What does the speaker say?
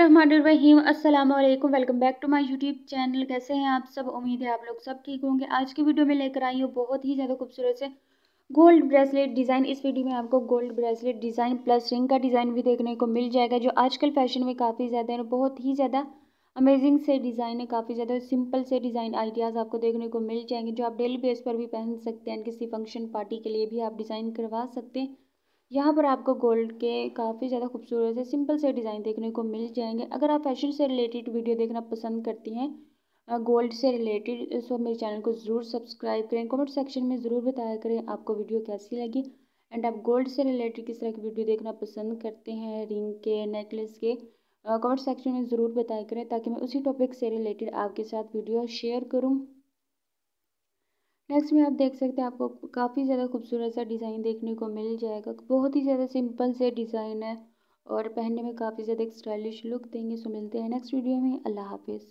रहीम अस्सलाम वालेकुम welcome back to my YouTube channel कैसे हैं आप सब उम्मीद है आप लोग सब ठीक होंगे आज की वीडियो में लेकर आई हूँ बहुत ही ज़्यादा खूबसूरत से गोल्ड ब्रेसलेट डिज़ाइन इस वीडियो में आपको gold bracelet design plus ring का डिज़ाइन भी देखने को मिल जाएगा जो आजकल फैशन में काफ़ी ज़्यादा है बहुत ही ज़्यादा अमेजिंग से डिज़ाइन है काफ़ी ज़्यादा सिंपल से डिज़ाइन आइडियाज़ आपको देखने को मिल जाएंगे जो आप डेली बेस पर भी पहन सकते हैं किसी फंक्शन पार्टी के लिए भी आप डिज़ाइन करवा सकते हैं यहाँ पर आपको गोल्ड के काफ़ी ज़्यादा खूबसूरत से सिंपल से डिज़ाइन देखने को मिल जाएंगे अगर आप फैशन से रिलेटेड वीडियो देखना पसंद करती हैं गोल्ड से रिलेटेड सो तो मेरे चैनल को ज़रूर सब्सक्राइब करें कमेंट सेक्शन में ज़रूर बताया करें आपको वीडियो कैसी लगी एंड आप गोल्ड से रिलेटेड किस तरह की वीडियो देखना पसंद करते हैं रिंग के नेकलेस के कमेंट सेक्शन में ज़रूर बताया करें ताकि मैं उसी टॉपिक से रिलेटेड आपके साथ वीडियो शेयर करूँ नेक्स्ट में आप देख सकते हैं आपको काफ़ी ज़्यादा खूबसूरत सा डिज़ाइन देखने को मिल जाएगा बहुत ही ज़्यादा सिंपल से डिज़ाइन है और पहनने में काफ़ी ज़्यादा स्टाइलिश लुक देंगे सो मिलते हैं नेक्स्ट वीडियो में अल्लाह हाफिज़